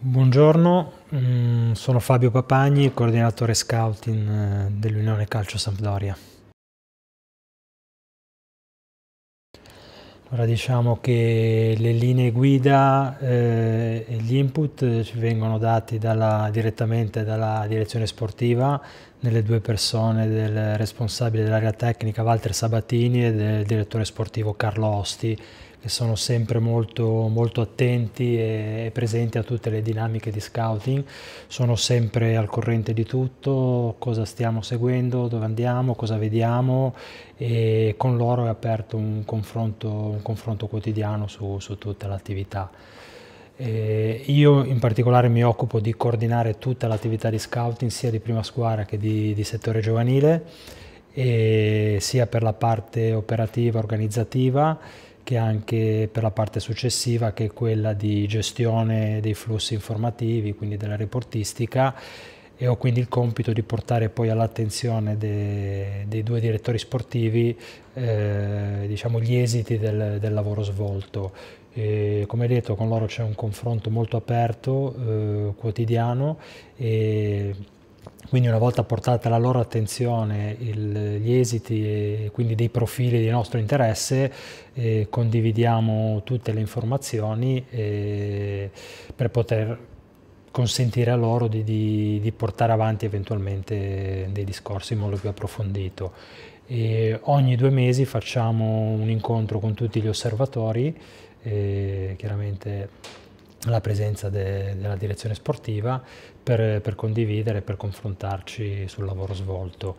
Buongiorno, mm, sono Fabio Papagni, coordinatore scouting eh, dell'Unione Calcio Sampdoria. Ora diciamo che le linee guida eh, e gli input eh, ci vengono dati dalla, direttamente dalla direzione sportiva nelle due persone del responsabile dell'area tecnica Walter Sabatini e del direttore sportivo Carlo Osti che sono sempre molto, molto attenti e, presenti a tutte le dinamiche di scouting, sono sempre al corrente di tutto, cosa stiamo seguendo, dove andiamo, cosa vediamo e con loro è aperto un confronto, un confronto quotidiano su, su tutta l'attività. Eh, io in particolare mi occupo di coordinare tutta l'attività di scouting sia di prima squadra che di, di settore giovanile, sia per la parte operativa, organizzativa che anche per la parte successiva che è quella di gestione dei flussi informativi, quindi della reportistica e ho quindi il compito di portare poi all'attenzione dei, dei due direttori sportivi eh, diciamo gli esiti del, del lavoro svolto. E, come detto con loro c'è un confronto molto aperto, eh, quotidiano e quindi una volta portata alla loro attenzione il, gli esiti e quindi dei profili di nostro interesse, eh, condividiamo tutte le informazioni eh, per poter consentire a loro di, di, di, portare avanti eventualmente dei discorsi in modo più approfondito. E ogni due mesi facciamo un incontro con tutti gli osservatori, eh, chiaramente la presenza de, della direzione sportiva per, per condividere, per confrontarci sul lavoro svolto.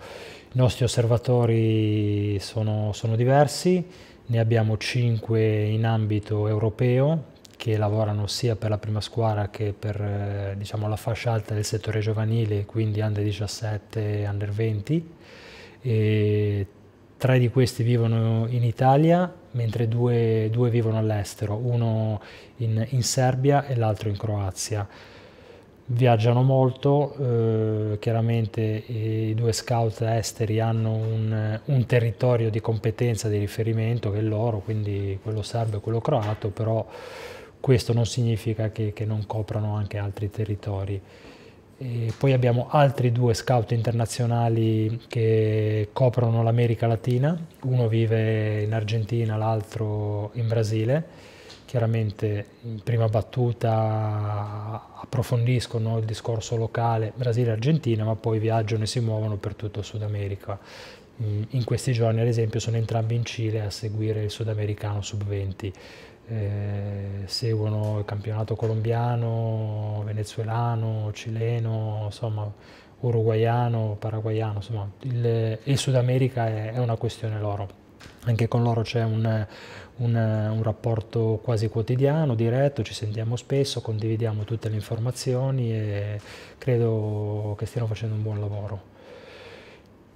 I nostri osservatori sono, sono diversi, ne abbiamo 5 in ambito europeo che lavorano sia per la prima squadra che per eh, diciamo, la fascia alta del settore giovanile, quindi under 17 e under 20, e Tre di questi vivono in Italia, mentre due, due vivono all'estero, uno in, in Serbia e l'altro in Croazia. Viaggiano molto, eh, chiaramente i due scout esteri hanno un, un, territorio di competenza, di riferimento che è loro, quindi quello serbo e quello croato, però questo non significa che, che non coprano anche altri territori. E poi abbiamo altri due scout internazionali che coprono l'America Latina, uno vive in Argentina, l'altro in Brasile. Chiaramente in prima battuta approfondiscono il discorso locale Brasile-Argentina, ma poi viaggiano e si muovono per tutto il Sud America. Mm, in questi giorni, ad esempio, sono entrambi in Cile a seguire il sudamericano sub 20 eh, seguono il campionato colombiano, venezuelano, cileno, insomma, uruguaiano, paraguaiano, insomma, il, il Sud America è, è una questione loro anche con loro c'è un, un, un, rapporto quasi quotidiano, diretto, ci sentiamo spesso, condividiamo tutte le informazioni e credo che stiano facendo un buon lavoro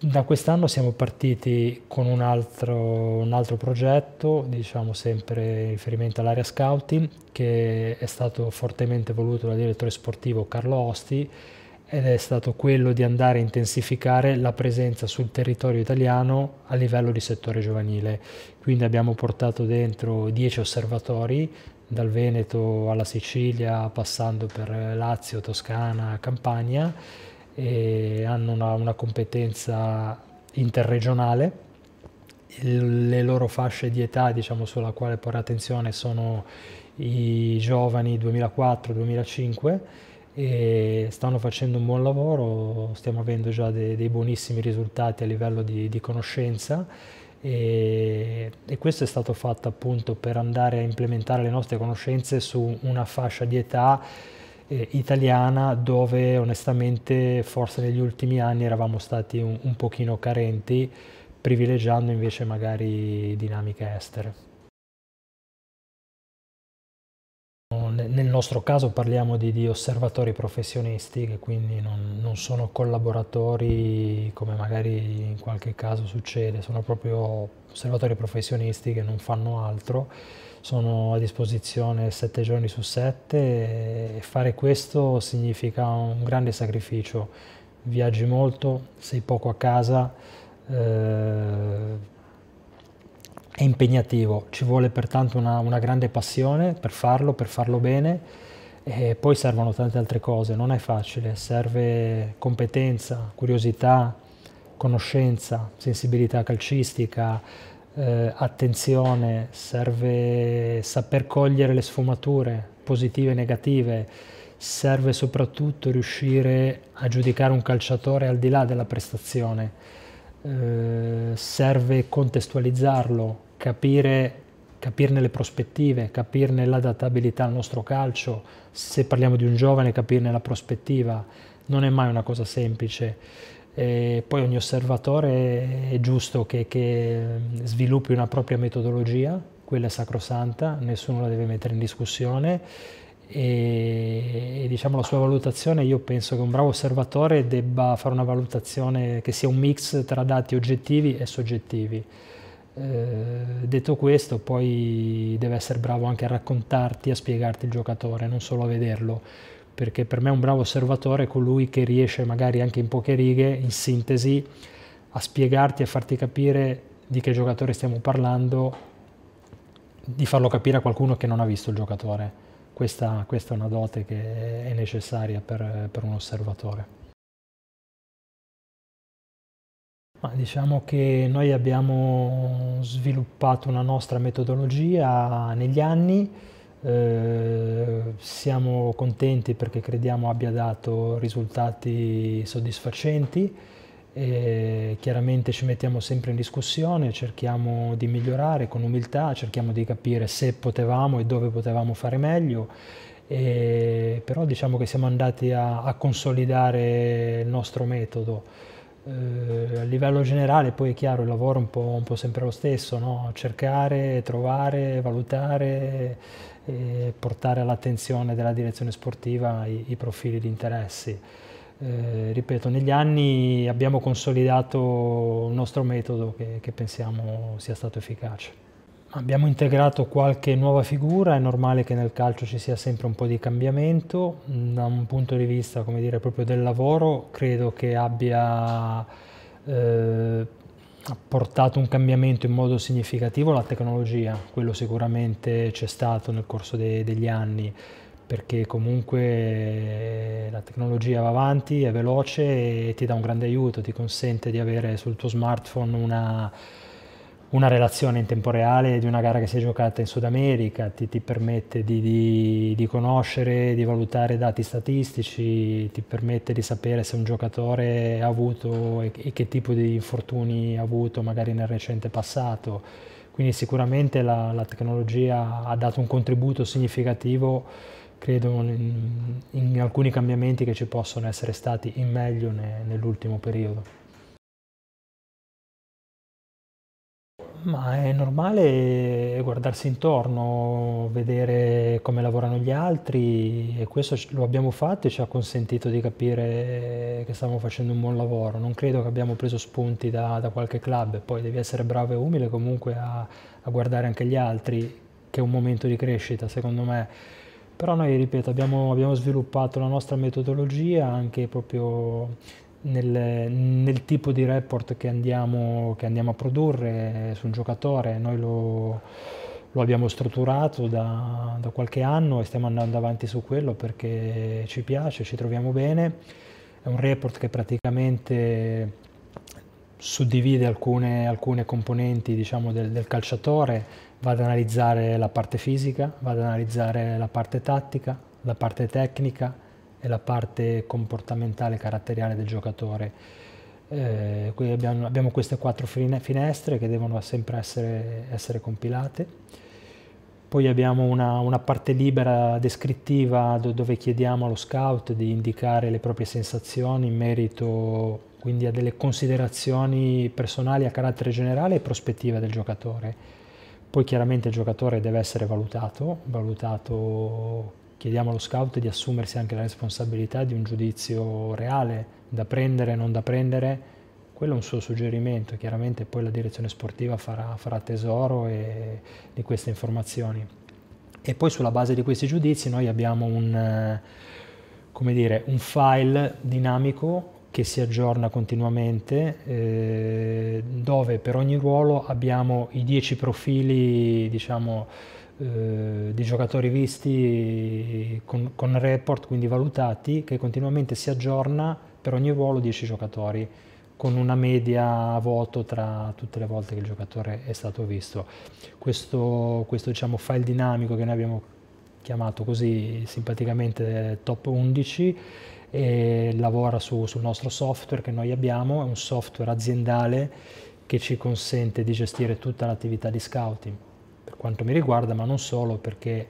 da quest'anno siamo partiti con un altro, un altro, progetto, diciamo sempre in riferimento all'area scouting, che è stato fortemente voluto dal direttore sportivo Carlo Osti ed è stato quello di andare a intensificare la presenza sul territorio italiano a livello di settore giovanile. Quindi abbiamo portato dentro 10 osservatori dal Veneto alla Sicilia, passando per Lazio, Toscana, Campania e hanno una, una competenza interregionale. le loro fasce di età, diciamo, sulla quale porre attenzione sono i giovani 2004-2005 e stanno facendo un buon lavoro, stiamo avendo già dei, dei buonissimi risultati a livello di, di conoscenza e, e, questo è stato fatto appunto per andare a implementare le nostre conoscenze su una fascia di età eh, italiana dove onestamente forse negli ultimi anni eravamo stati un, un pochino carenti, privilegiando invece magari dinamiche estere. Nel nostro caso parliamo di, di osservatori professionisti che quindi non, non, sono collaboratori come magari in qualche caso succede, sono proprio osservatori professionisti che non fanno altro sono a disposizione 7 giorni su 7 e fare questo significa un grande sacrificio. Viaggi molto, sei poco a casa, eh, è impegnativo, ci vuole pertanto una, una, grande passione per farlo, per farlo bene e poi servono tante altre cose, non è facile, serve competenza, curiosità, conoscenza, sensibilità calcistica, eh, attenzione, serve saper cogliere le sfumature positive e negative, serve soprattutto riuscire a giudicare un calciatore al di là della prestazione, eh, serve contestualizzarlo, capire capirne le prospettive, capirne l'adattabilità al nostro calcio, se parliamo di un giovane capirne la prospettiva, non è mai una cosa semplice. E poi ogni osservatore è giusto che, che, sviluppi una propria metodologia, quella è sacrosanta, nessuno la deve mettere in discussione e, e diciamo la sua valutazione, io penso che un bravo osservatore debba fare una valutazione che sia un mix tra dati oggettivi e soggettivi. Eh, detto questo, poi deve essere bravo anche a raccontarti, a spiegarti il giocatore, non solo a vederlo perché per me un bravo osservatore è colui che riesce magari anche in poche righe, in sintesi, a spiegarti e farti capire di che giocatore stiamo parlando, di farlo capire a qualcuno che non ha visto il giocatore. Questa, questa è una dote che è necessaria per, per un osservatore. Ma diciamo che noi abbiamo sviluppato una nostra metodologia negli anni, eh, siamo contenti perché crediamo abbia dato risultati soddisfacenti. E chiaramente ci mettiamo sempre in discussione, cerchiamo di migliorare con umiltà, cerchiamo di capire se potevamo e dove potevamo fare meglio, e però diciamo che siamo andati a, a consolidare il nostro metodo. Eh, a livello generale poi è chiaro il lavoro è un po', un po sempre lo stesso, no? cercare, trovare, valutare, e portare all'attenzione della direzione sportiva i, i profili di interessi. Eh, ripeto, negli anni abbiamo consolidato il nostro metodo che, che pensiamo sia stato efficace. Abbiamo integrato qualche nuova figura, è normale che nel calcio ci sia sempre un po' di cambiamento, mm, da un punto di vista come dire, proprio del lavoro credo che abbia eh, ha portato un cambiamento in modo significativo la tecnologia, quello sicuramente c'è stato nel corso de degli anni, perché comunque eh, la tecnologia va avanti, è veloce e ti dà un grande aiuto, ti consente di avere sul tuo smartphone una una relazione in tempo reale di una gara che si è giocata in Sud America, ti, ti permette di, di, di, conoscere, di valutare dati statistici, ti permette di sapere se un giocatore ha avuto e, e che tipo di infortuni ha avuto magari nel recente passato. Quindi sicuramente la, la tecnologia ha dato un contributo significativo, credo, in, in, alcuni cambiamenti che ci possono essere stati in meglio ne, nell'ultimo periodo. Ma è normale guardarsi intorno, vedere come lavorano gli altri e questo lo abbiamo fatto e ci ha consentito di capire che stavamo facendo un buon lavoro. Non credo che abbiamo preso spunti da, da qualche club, poi devi essere bravo e umile comunque a, a guardare anche gli altri, che è un momento di crescita secondo me. Però noi, ripeto, abbiamo, abbiamo sviluppato la nostra metodologia anche proprio nel, nel, tipo di report che andiamo, che andiamo a produrre eh, su un giocatore. Noi lo, lo abbiamo strutturato da, da, qualche anno e stiamo andando avanti su quello perché ci piace, ci troviamo bene. È un report che praticamente suddivide alcune, alcune componenti diciamo, del, del calciatore, va ad analizzare la parte fisica, va ad analizzare la parte tattica, la parte tecnica, è la parte comportamentale, caratteriale del giocatore. Eh, quindi abbiamo, abbiamo, queste quattro finestre che devono sempre essere, essere compilate. Poi abbiamo una, una parte libera descrittiva do, dove chiediamo allo scout di indicare le proprie sensazioni in merito quindi a delle considerazioni personali a carattere generale e prospettiva del giocatore. Poi chiaramente il giocatore deve essere valutato, valutato chiediamo allo scout di assumersi anche la responsabilità di un giudizio reale, da prendere non da prendere, quello è un suo suggerimento, chiaramente poi la direzione sportiva farà, farà tesoro e, di queste informazioni. E poi sulla base di questi giudizi noi abbiamo un, dire, un file dinamico che si aggiorna continuamente, eh, dove per ogni ruolo abbiamo i 10 profili, diciamo, eh, di giocatori visti con, con, report, quindi valutati, che continuamente si aggiorna per ogni ruolo 10 giocatori, con una media a voto tra tutte le volte che il giocatore è stato visto. Questo, questo diciamo, file dinamico che noi abbiamo chiamato così simpaticamente top 11 e lavora su, sul nostro software che noi abbiamo, è un software aziendale che ci consente di gestire tutta l'attività di scouting quanto mi riguarda, ma non solo perché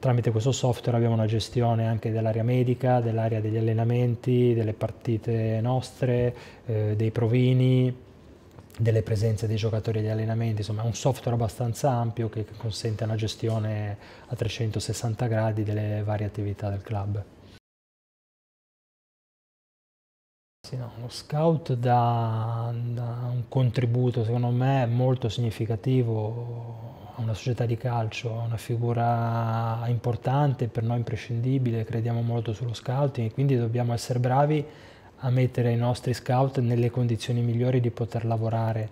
tramite questo software abbiamo una gestione anche dell'area medica, dell'area degli allenamenti, delle partite nostre, eh, dei provini, delle presenze dei giocatori agli allenamenti, insomma è un software abbastanza ampio che consente una gestione a 360 gradi delle varie attività del club. no, lo scout dà, dà un contributo secondo me molto significativo a una società di calcio, a una figura importante, per noi imprescindibile, crediamo molto sullo scouting, quindi dobbiamo essere bravi a mettere i nostri scout nelle condizioni migliori di poter lavorare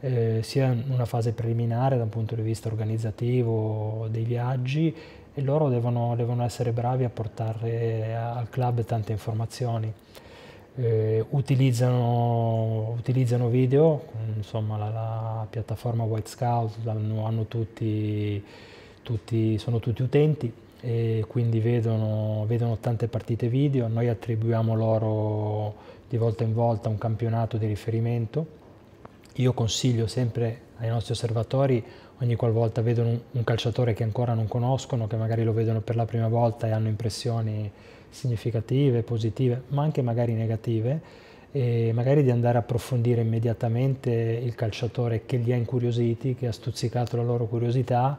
eh, sia in una fase preliminare da un punto di vista organizzativo dei viaggi e loro devono, devono essere bravi a portare al club tante informazioni eh, utilizzano, utilizzano, video, insomma la, la piattaforma White Scout, hanno, hanno tutti, tutti, sono tutti utenti e quindi vedono, vedono tante partite video, noi attribuiamo loro di volta in volta un campionato di riferimento. Io consiglio sempre ai nostri osservatori ogni qualvolta vedono un, calciatore che ancora non conoscono, che magari lo vedono per la prima volta e hanno impressioni significative, positive, ma anche magari negative, e magari di andare a approfondire immediatamente il calciatore che li ha incuriositi, che ha stuzzicato la loro curiosità,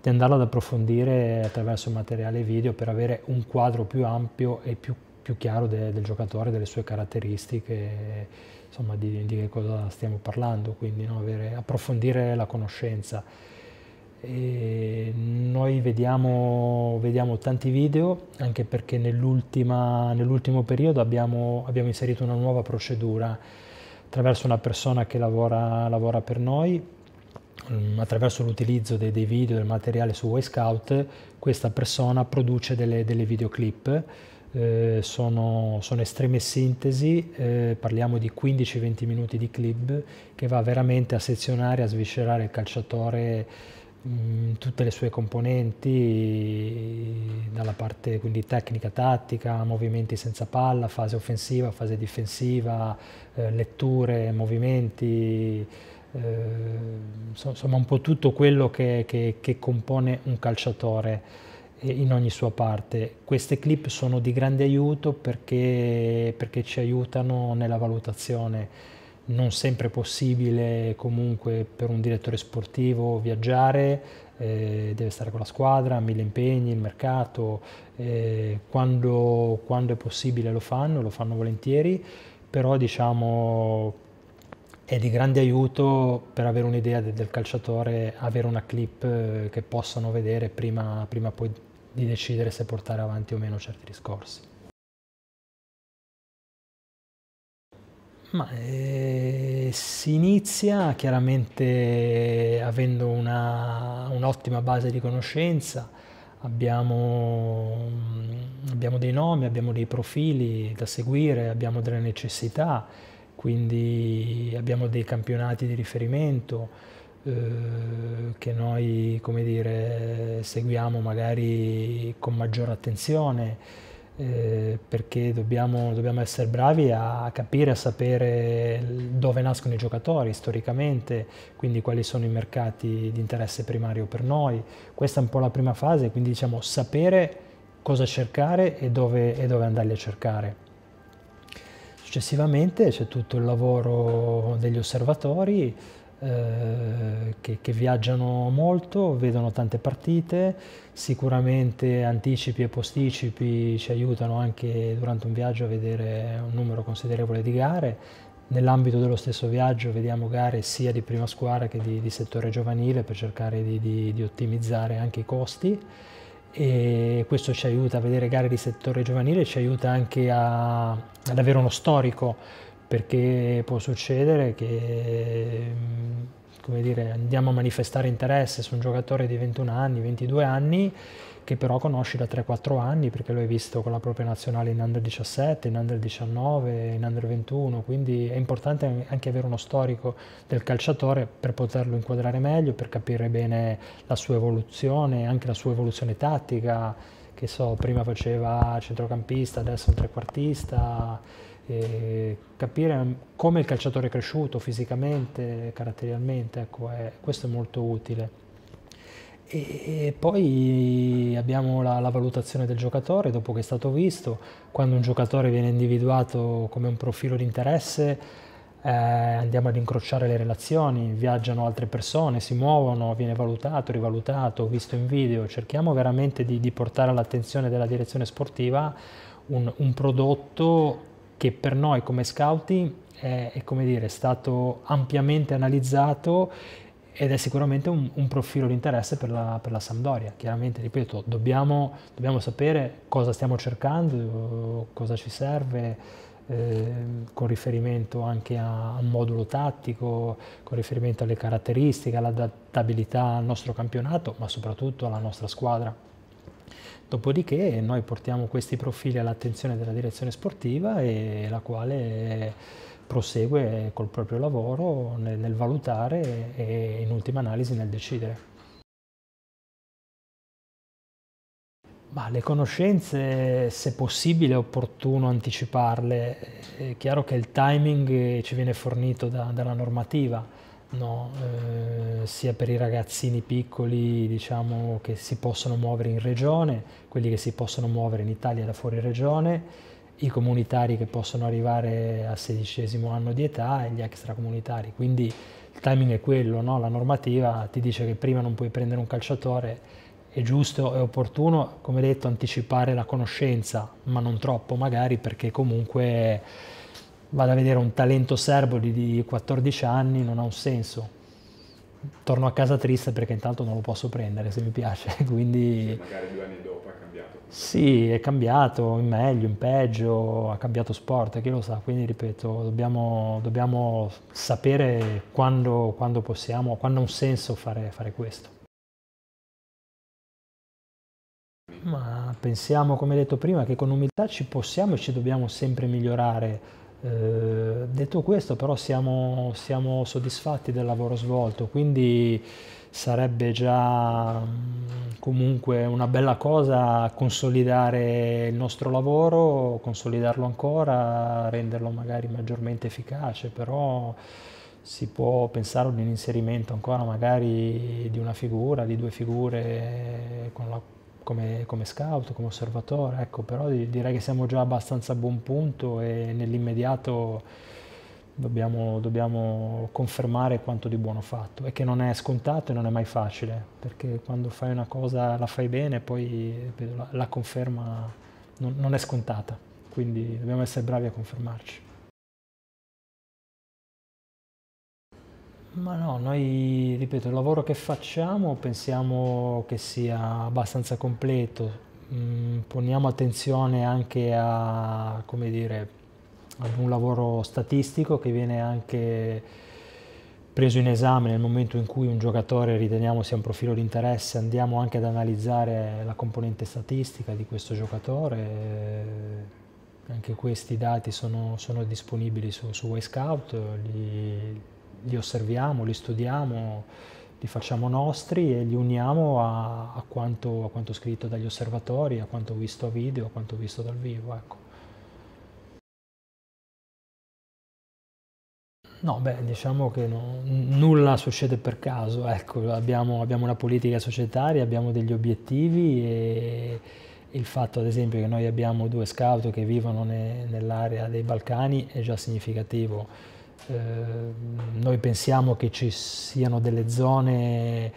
di andarlo ad approfondire attraverso materiale video per avere un quadro più ampio e più, più chiaro de, del giocatore, delle sue caratteristiche, insomma di, di che cosa stiamo parlando, quindi no? avere, approfondire la conoscenza. E noi vediamo, vediamo, tanti video anche perché nell'ultimo nell periodo abbiamo, abbiamo, inserito una nuova procedura attraverso una persona che lavora, lavora per noi, mm, attraverso l'utilizzo dei, dei, video, del materiale su Scout, questa persona produce delle, delle videoclip, eh, sono, sono, estreme sintesi, eh, parliamo di 15-20 minuti di clip che va veramente a sezionare, a sviscerare il calciatore Mm, tutte le sue componenti, dalla parte quindi tecnica, tattica, movimenti senza palla, fase offensiva, fase difensiva, eh, letture, movimenti, eh, insomma un po' tutto quello che, che, che compone un calciatore eh, in ogni sua parte. Queste clip sono di grande aiuto perché, perché ci aiutano nella valutazione non sempre possibile comunque per un direttore sportivo viaggiare, eh, deve stare con la squadra, mille impegni, il mercato, eh, quando, quando è possibile lo fanno, lo fanno volentieri, però diciamo è di grande aiuto per avere un'idea del calciatore avere una clip eh, che possano vedere prima, prima poi di decidere se portare avanti o meno certi discorsi. Ma eh, si inizia chiaramente avendo un'ottima base di conoscenza, abbiamo, mm, abbiamo, dei nomi, abbiamo dei profili da seguire, abbiamo delle necessità, quindi abbiamo dei campionati di riferimento eh, che noi dire, seguiamo magari con maggiore attenzione eh, perché dobbiamo, dobbiamo, essere bravi a capire, a sapere dove nascono i giocatori storicamente, quindi quali sono i mercati di interesse primario per noi. Questa è un po' la prima fase, quindi diciamo sapere cosa cercare e dove, e dove andarli a cercare. Successivamente c'è tutto il lavoro degli osservatori, eh, che, che, viaggiano molto, vedono tante partite, sicuramente anticipi e posticipi ci aiutano anche durante un viaggio a vedere un numero considerevole di gare. Nell'ambito dello stesso viaggio vediamo gare sia di prima squadra che di, di settore giovanile per cercare di, di, di ottimizzare anche i costi e questo ci aiuta a vedere gare di settore giovanile, ci aiuta anche a, ad avere uno storico perché può succedere che mm, come dire, andiamo a manifestare interesse su un giocatore di 21 anni, 22 anni, che però conosci da 3-4 anni perché lo hai visto con la propria nazionale in under 17, in under 19, in under 21, quindi è importante anche avere uno storico del calciatore per poterlo inquadrare meglio, per capire bene la sua evoluzione, anche la sua evoluzione tattica, che so, prima faceva centrocampista, adesso un trequartista eh, capire come il calciatore è cresciuto fisicamente, caratterialmente, ecco, è, questo è molto utile. E, e poi abbiamo la, la, valutazione del giocatore dopo che è stato visto, quando un giocatore viene individuato come un profilo di interesse eh, andiamo ad incrociare le relazioni, viaggiano altre persone, si muovono, viene valutato, rivalutato, visto in video, cerchiamo veramente di, di portare all'attenzione della direzione sportiva un, un prodotto che per noi come scouting è, è, dire, stato ampiamente analizzato ed è sicuramente un, un profilo di interesse per la, per la Sampdoria. Chiaramente, ripeto, dobbiamo, dobbiamo, sapere cosa stiamo cercando, cosa ci serve, eh, con riferimento anche a, al modulo tattico, con riferimento alle caratteristiche, all'adattabilità al nostro campionato, ma soprattutto alla nostra squadra. Dopodiché noi portiamo questi profili all'attenzione della direzione sportiva e la quale prosegue col proprio lavoro nel, nel valutare e in ultima analisi nel decidere. Ma le conoscenze, se possibile, è opportuno anticiparle. È chiaro che il timing ci viene fornito da, dalla normativa, No, eh, sia per i ragazzini piccoli diciamo, che si possono muovere in regione, quelli che si possono muovere in Italia da fuori regione, i comunitari che possono arrivare al sedicesimo anno di età e gli extracomunitari. Quindi il timing è quello, no? la normativa ti dice che prima non puoi prendere un calciatore, è giusto e opportuno, come detto, anticipare la conoscenza, ma non troppo magari perché comunque vado a vedere un talento serbo di 14 anni, non ha un senso. Torno a casa triste perché intanto non lo posso prendere se mi piace, quindi... Magari due anni dopo ha cambiato. Sì, è cambiato in meglio, in peggio, ha cambiato sport, chi lo sa, quindi ripeto, dobbiamo, dobbiamo sapere quando, quando, possiamo, quando ha un senso fare, fare questo. Ma pensiamo, come detto prima, che con umiltà ci possiamo e ci dobbiamo sempre migliorare eh, detto questo, però, siamo, siamo, soddisfatti del lavoro svolto, quindi sarebbe già mm, comunque una bella cosa consolidare il nostro lavoro, consolidarlo ancora, renderlo magari maggiormente efficace, però si può pensare ad un inserimento ancora magari di una figura, di due figure con la come, come, scout, come osservatore, ecco, però direi che siamo già abbastanza a buon punto e nell'immediato dobbiamo, dobbiamo confermare quanto di buono fatto e che non è scontato e non è mai facile, perché quando fai una cosa la fai bene poi la, la conferma non, non è scontata, quindi dobbiamo essere bravi a confermarci. Ma no, noi, ripeto, il lavoro che facciamo pensiamo che sia abbastanza completo, mm, poniamo attenzione anche a, come dire, ad un lavoro statistico che viene anche preso in esame nel momento in cui un giocatore riteniamo sia un profilo di interesse, andiamo anche ad analizzare la componente statistica di questo giocatore. Anche questi dati sono, sono disponibili su, su Way Scout, gli, li osserviamo, li studiamo, li facciamo nostri e li uniamo a, a, quanto, a quanto, scritto dagli osservatori, a quanto visto a video, a quanto visto dal vivo. Ecco. No, beh, diciamo che no, nulla succede per caso, ecco, abbiamo, abbiamo, una politica societaria, abbiamo degli obiettivi e il fatto ad esempio che noi abbiamo due scout che vivono ne, nell'area dei Balcani è già significativo Ehm, noi pensiamo che ci siano delle zone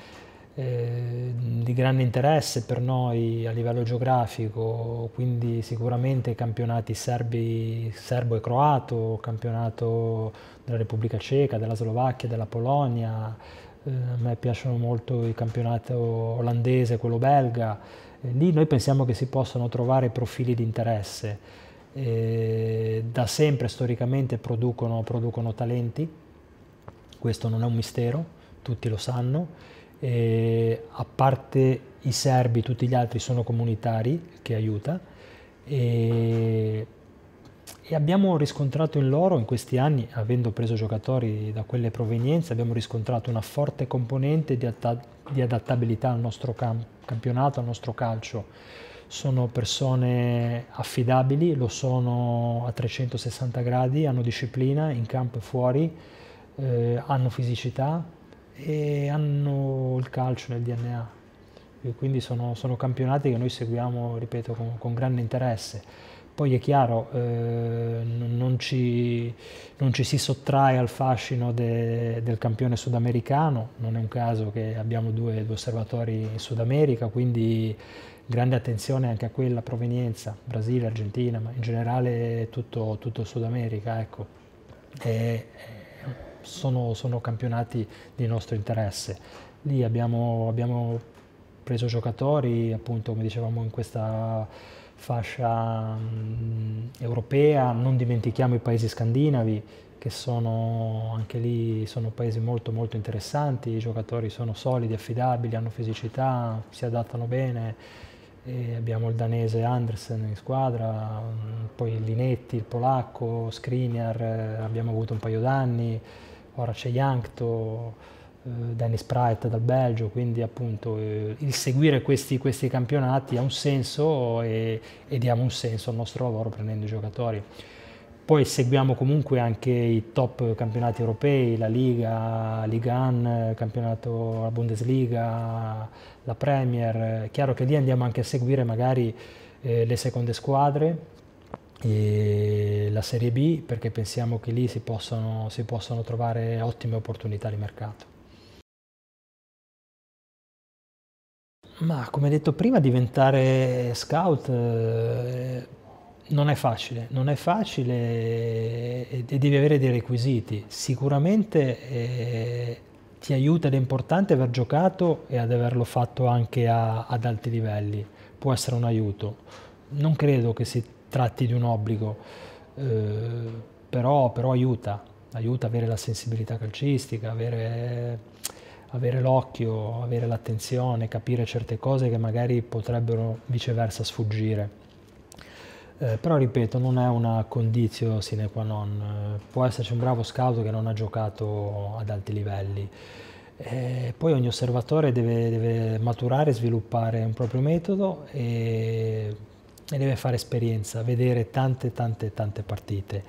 eh, di grande interesse per noi a livello geografico, quindi sicuramente campionati serbi, serbo e croato, campionato della Repubblica Ceca, della Slovacchia, della Polonia, eh, a me piacciono molto i campionati olandese, quello belga, lì noi pensiamo che si possano trovare profili di interesse eh, da sempre storicamente producono, producono, talenti, questo non è un mistero, tutti lo sanno, eh, a parte i serbi tutti gli altri sono comunitari, che aiuta, e, e abbiamo riscontrato in loro in questi anni, avendo preso giocatori da quelle provenienze, abbiamo riscontrato una forte componente di, di adattabilità al nostro cam campionato, al nostro calcio sono persone affidabili, lo sono a 360 gradi, hanno disciplina in campo e fuori, eh, hanno fisicità e hanno il calcio nel DNA. E quindi sono, sono, campionati che noi seguiamo, ripeto, con, con grande interesse. Poi è chiaro, eh, non, ci, non, ci, si sottrae al fascino de, del campione sudamericano, non è un caso che abbiamo due, due osservatori in Sud America, quindi grande attenzione anche a quella provenienza, Brasile, Argentina, ma in generale tutto, tutto Sud America, ecco. E sono, sono, campionati di nostro interesse. Lì abbiamo, abbiamo preso giocatori, appunto, come dicevamo, in questa fascia mh, mm, europea, non dimentichiamo i paesi scandinavi, che sono anche lì sono paesi molto molto interessanti, i giocatori sono solidi, affidabili, hanno fisicità, si adattano bene e abbiamo il danese Andersen in squadra, poi Linetti, il polacco, Skriniar, eh, abbiamo avuto un paio d'anni, ora c'è Jankto, eh, Dennis Pride dal Belgio, quindi appunto eh, il seguire questi, questi, campionati ha un senso e, e diamo un senso al nostro lavoro prendendo i giocatori. Poi seguiamo comunque anche i top campionati europei, la Liga, Liga 1, campionato la Bundesliga, la Premier. È chiaro che lì andiamo anche a seguire magari eh, le seconde squadre la Serie B perché pensiamo che lì si possano, si possano trovare ottime opportunità di mercato. Ma come detto prima, diventare scout eh, non è facile, non è facile e devi avere dei requisiti. Sicuramente eh, ti aiuta ed è importante aver giocato e ad averlo fatto anche a, ad alti livelli, può essere un aiuto. Non credo che si tratti di un obbligo, eh, però, però, aiuta, aiuta avere la sensibilità calcistica, avere, avere l'occhio, avere l'attenzione, capire certe cose che magari potrebbero viceversa sfuggire. Eh, però ripeto, non è una condizione sine qua non. Eh, può esserci un bravo scout che non ha giocato ad alti livelli. E eh, poi ogni osservatore deve, deve, maturare, sviluppare un proprio metodo e, e deve fare esperienza, vedere tante, tante, tante partite.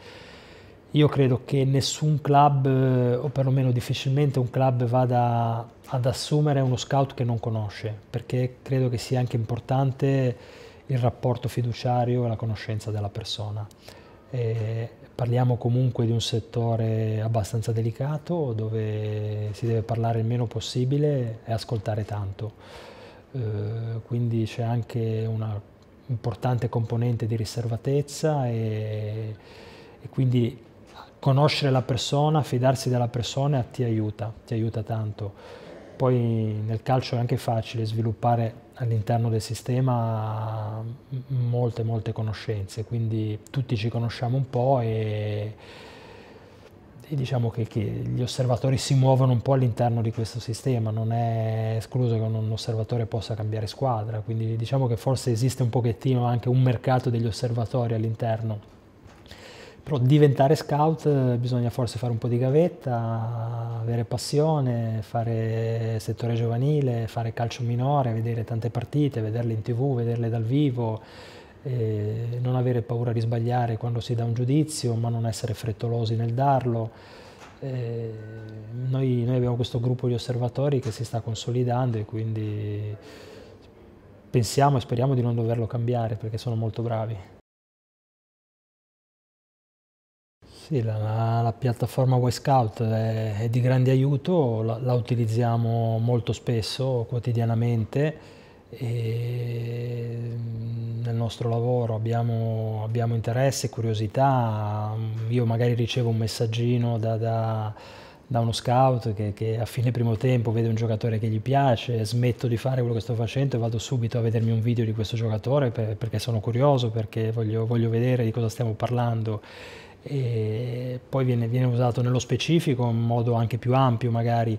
Io credo che nessun club, o perlomeno difficilmente un club, vada ad assumere uno scout che non conosce, perché credo che sia anche importante il rapporto fiduciario e la conoscenza della persona. E parliamo comunque di un settore abbastanza delicato dove si deve parlare il meno possibile e ascoltare tanto. Eh, quindi c'è anche una importante componente di riservatezza e, e quindi conoscere la persona, fidarsi della persona ti aiuta, ti aiuta tanto. Poi nel calcio è anche facile sviluppare all'interno del sistema molte molte conoscenze, quindi tutti ci conosciamo un po' e, e diciamo che, che, gli osservatori si muovono un po' all'interno di questo sistema, non è escluso che un osservatore possa cambiare squadra, quindi diciamo che forse esiste un pochettino anche un mercato degli osservatori all'interno però diventare scout eh, bisogna forse fare un po' di gavetta, avere passione, fare settore giovanile, fare calcio minore, vedere tante partite, vederle in tv, vederle dal vivo, non avere paura di sbagliare quando si dà un giudizio, ma non essere frettolosi nel darlo. Noi, noi abbiamo questo gruppo di osservatori che si sta consolidando e quindi pensiamo e speriamo di non doverlo cambiare perché sono molto bravi. Sì, la, la piattaforma Way Scout è, è, di grande aiuto, la, la utilizziamo molto spesso, quotidianamente e mm, nel nostro lavoro abbiamo, abbiamo, interesse, curiosità, mm, io magari ricevo un messaggino da, da, da uno scout che, che, a fine primo tempo vede un giocatore che gli piace, smetto di fare quello che sto facendo e vado subito a vedermi un video di questo giocatore per, perché sono curioso, perché voglio, voglio vedere di cosa stiamo parlando e poi viene, viene usato nello specifico in modo anche più ampio magari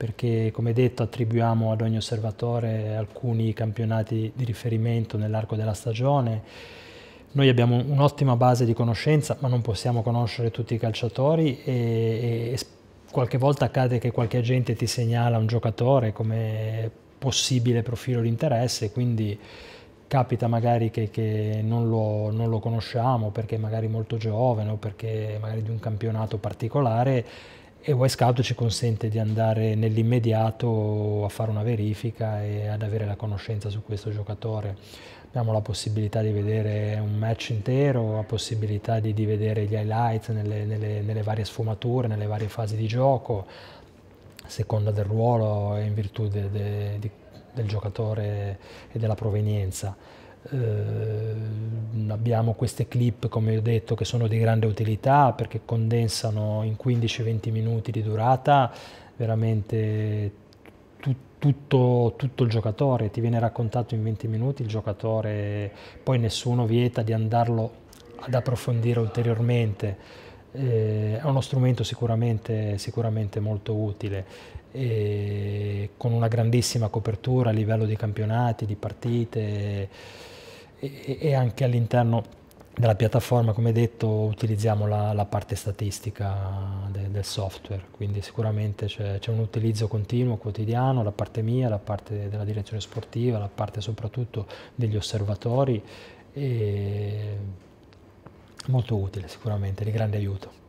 perché come detto attribuiamo ad ogni osservatore alcuni campionati di riferimento nell'arco della stagione. Noi abbiamo un'ottima base di conoscenza, ma non possiamo conoscere tutti i calciatori e, e, qualche volta accade che qualche agente ti segnala un giocatore come possibile profilo di interesse, quindi capita magari che, che non, lo, non, lo, conosciamo perché magari molto giovane o perché magari di un campionato particolare e West Scout ci consente di andare nell'immediato a fare una verifica e ad avere la conoscenza su questo giocatore. Abbiamo la possibilità di vedere un match intero, la possibilità di, di vedere gli highlights nelle, nelle, nelle varie sfumature, nelle varie fasi di gioco, a seconda del ruolo e in virtù di del giocatore e della provenienza. Eh, abbiamo queste clip, come ho detto, che sono di grande utilità perché condensano in 15-20 minuti di durata veramente tutto, tutto, il giocatore, ti viene raccontato in 20 minuti il giocatore, poi nessuno vieta di andarlo ad approfondire ulteriormente. Eh, è uno strumento sicuramente, sicuramente molto utile con una grandissima copertura a livello di campionati, di partite e, e anche all'interno della piattaforma, come detto, utilizziamo la, la parte statistica de, del software, quindi sicuramente c'è, un utilizzo continuo, quotidiano, la parte mia, la parte della direzione sportiva, la parte soprattutto degli osservatori, molto utile sicuramente, di grande aiuto.